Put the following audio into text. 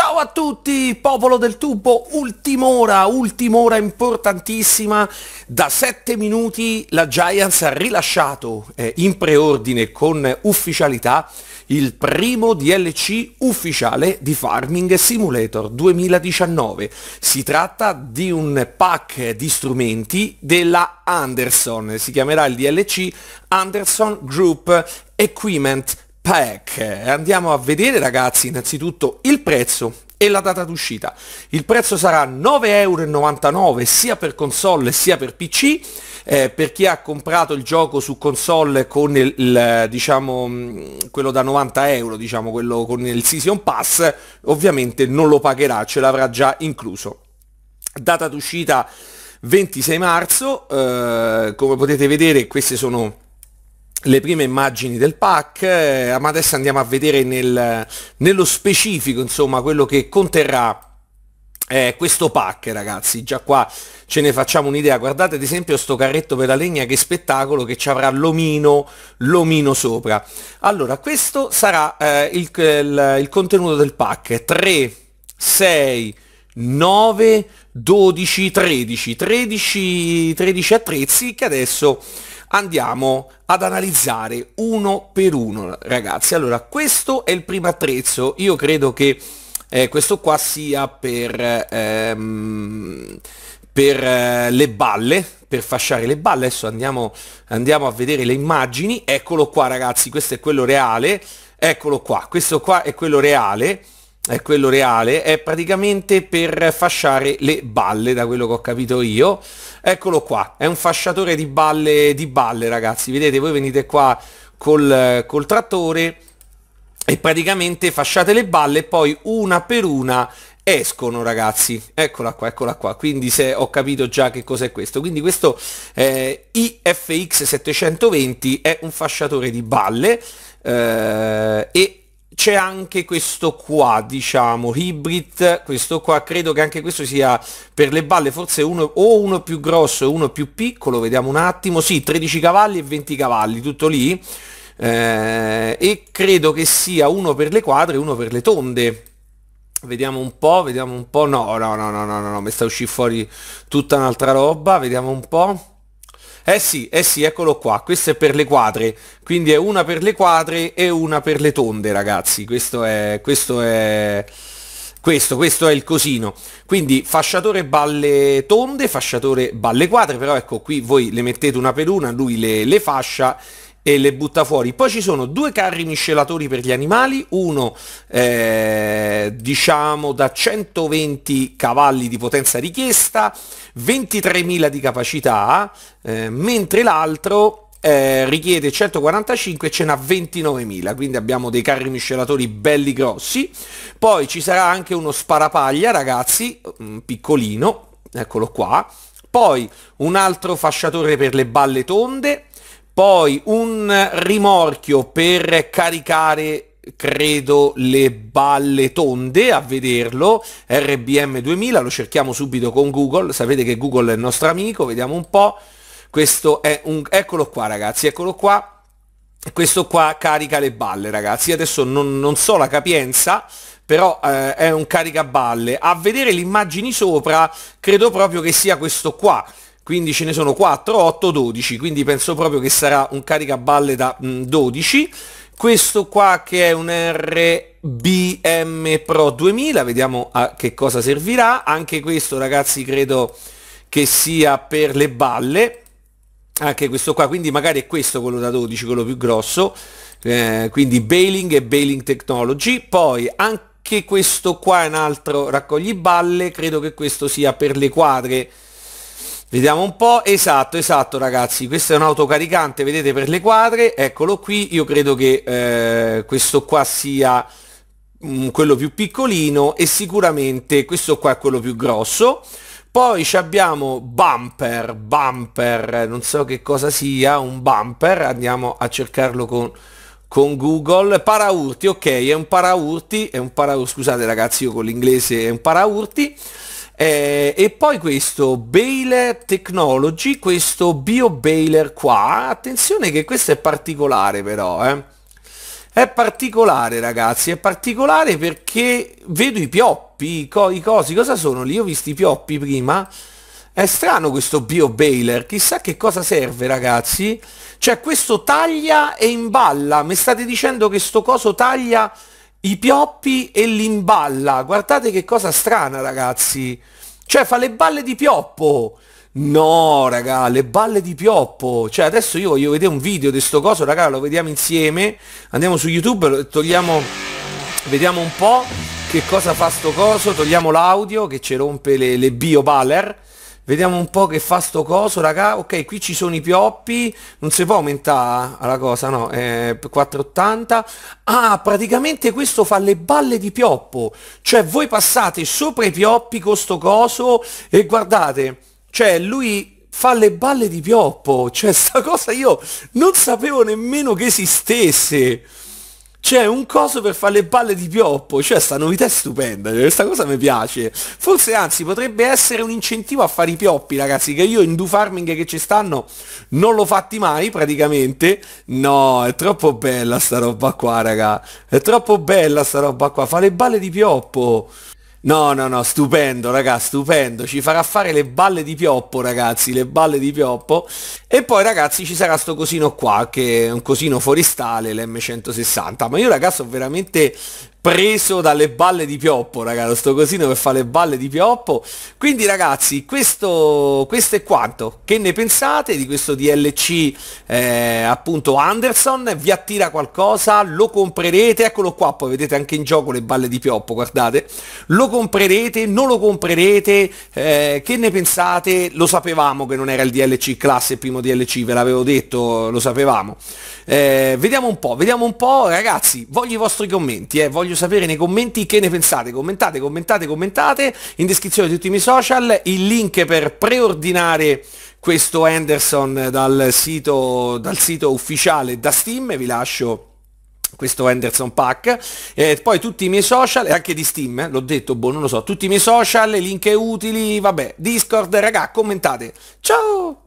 Ciao a tutti, popolo del tubo, ultim'ora, ultim'ora importantissima. Da 7 minuti la Giants ha rilasciato eh, in preordine con ufficialità il primo DLC ufficiale di Farming Simulator 2019. Si tratta di un pack di strumenti della Anderson, si chiamerà il DLC Anderson Group Equipment pack. Andiamo a vedere ragazzi innanzitutto il prezzo e la data d'uscita. Il prezzo sarà 9,99€ sia per console sia per PC, eh, per chi ha comprato il gioco su console con il, il diciamo, mm, quello da 90 euro, diciamo, quello con il Season Pass, ovviamente non lo pagherà, ce l'avrà già incluso. Data d'uscita 26 marzo, eh, come potete vedere queste sono le prime immagini del pack, eh, ma adesso andiamo a vedere nel, nello specifico insomma quello che conterrà eh, questo pack ragazzi, già qua ce ne facciamo un'idea, guardate ad esempio sto carretto per la legna che spettacolo che ci avrà l'omino, l'omino sopra. Allora questo sarà eh, il, il, il contenuto del pack, 3, 6, 9, 12, 13, 13, 13 attrezzi che adesso andiamo ad analizzare uno per uno ragazzi allora questo è il primo attrezzo io credo che eh, questo qua sia per ehm, per eh, le balle per fasciare le balle adesso andiamo andiamo a vedere le immagini eccolo qua ragazzi questo è quello reale eccolo qua questo qua è quello reale è quello reale, è praticamente per fasciare le balle, da quello che ho capito io. Eccolo qua, è un fasciatore di balle, di balle ragazzi, vedete, voi venite qua col, col trattore e praticamente fasciate le balle e poi una per una escono ragazzi eccola qua eccola qua quindi se ho capito già che cos'è questo quindi questo eh, IFX 720 è un fasciatore di balle eh, e c'è anche questo qua, diciamo, Hybrid, questo qua, credo che anche questo sia per le balle, forse uno, o uno più grosso e uno più piccolo, vediamo un attimo, sì, 13 cavalli e 20 cavalli, tutto lì, eh, e credo che sia uno per le quadre e uno per le tonde, Vediamo un po', vediamo un po', no, no, no, no, no, no, no, mi sta uscendo fuori tutta un'altra roba, vediamo un po'. Eh sì, eh sì, eccolo qua, questo è per le quadre, quindi è una per le quadre e una per le tonde ragazzi, questo è, questo è, questo, questo è il cosino. Quindi fasciatore balle tonde, fasciatore balle quadre, però ecco qui voi le mettete una per una, lui le, le fascia e le butta fuori. Poi ci sono due carri miscelatori per gli animali, uno eh, diciamo da 120 cavalli di potenza richiesta, 23.000 di capacità, eh, mentre l'altro eh, richiede 145 e ce n'ha 29.000, quindi abbiamo dei carri miscelatori belli grossi. Poi ci sarà anche uno sparapaglia, ragazzi, mm, piccolino, eccolo qua. Poi un altro fasciatore per le balle tonde, poi un rimorchio per caricare credo le balle tonde a vederlo, RBM 2000, lo cerchiamo subito con Google, sapete che Google è il nostro amico, vediamo un po', questo è un, eccolo qua ragazzi, eccolo qua, questo qua carica le balle ragazzi, adesso non, non so la capienza, però eh, è un caricaballe, a vedere le immagini sopra credo proprio che sia questo qua, quindi ce ne sono 4, 8, 12, quindi penso proprio che sarà un caricaballe da mh, 12 questo qua che è un RBM Pro 2000, vediamo a che cosa servirà, anche questo ragazzi credo che sia per le balle, anche questo qua, quindi magari è questo quello da 12, quello più grosso, eh, quindi Bailing e Bailing Technology, poi anche questo qua è un altro raccogliballe, credo che questo sia per le quadre, Vediamo un po', esatto, esatto ragazzi, questo è un autocaricante, vedete per le quadre, eccolo qui, io credo che eh, questo qua sia mh, mm, quello più piccolino e sicuramente questo qua è quello più grosso. Poi ci abbiamo bumper, bumper, non so che cosa sia, un bumper, andiamo a cercarlo con, con Google. Paraurti, ok, è un paraurti, è un paraurti, scusate ragazzi io con l'inglese è un paraurti. Eh, e poi questo Baler Technology, questo Bio Baler qua, attenzione che questo è particolare però, eh. È particolare ragazzi, è particolare perché vedo i pioppi, i, co i cosi, cosa sono lì? Io ho visto i pioppi prima. È strano questo Bio Baler, chissà che cosa serve ragazzi. Cioè questo taglia e imballa, mi state dicendo che sto coso taglia i pioppi e l'imballa. Guardate che cosa strana, ragazzi. Cioè, fa le balle di pioppo. No, raga, le balle di pioppo. Cioè, adesso io voglio vedere un video di sto coso, raga, lo vediamo insieme. Andiamo su YouTube, togliamo... Vediamo un po' che cosa fa sto coso. Togliamo l'audio che ci rompe le, le bio baller. Vediamo un po' che fa sto coso, raga. Ok, qui ci sono i pioppi. Non si può aumentare eh, la cosa, no? Eh, 480. Ah, praticamente questo fa le balle di pioppo. Cioè, voi passate sopra i pioppi con sto coso e guardate. Cioè, lui fa le balle di pioppo. Cioè, sta cosa io non sapevo nemmeno che esistesse. C'è un coso per fare le balle di pioppo, cioè sta novità è stupenda, cioè questa cosa mi piace. Forse anzi potrebbe essere un incentivo a fare i pioppi ragazzi, che io in do farming che ci stanno non l'ho fatti mai praticamente. No, è troppo bella sta roba qua raga, è troppo bella sta roba qua, fa le balle di pioppo. No, no, no, stupendo, ragazzi, stupendo. Ci farà fare le balle di pioppo, ragazzi, le balle di pioppo. E poi, ragazzi, ci sarà sto cosino qua, che è un cosino forestale, l'M160. Ma io, ragazzi, ho veramente preso dalle balle di pioppo, ragazzi sto cosino che fa le balle di pioppo. Quindi ragazzi, questo, questo è quanto. Che ne pensate di questo DLC eh, appunto Anderson? Vi attira qualcosa? Lo comprerete? Eccolo qua, poi vedete anche in gioco le balle di pioppo, guardate. Lo comprerete? Non lo comprerete? Eh, che ne pensate? Lo sapevamo che non era il DLC classe primo DLC, ve l'avevo detto, lo sapevamo. Eh, vediamo un po', vediamo un po', ragazzi, voglio i vostri commenti, eh, voglio sapere nei commenti che ne pensate. Commentate, commentate, commentate. In descrizione di tutti i miei social il link per preordinare questo Anderson dal sito, dal sito ufficiale da Steam. Vi lascio questo Anderson Pack, e poi tutti i miei social, e anche di Steam, eh, l'ho detto, boh, non lo so, tutti i miei social, link utili, vabbè, Discord, raga, commentate, ciao!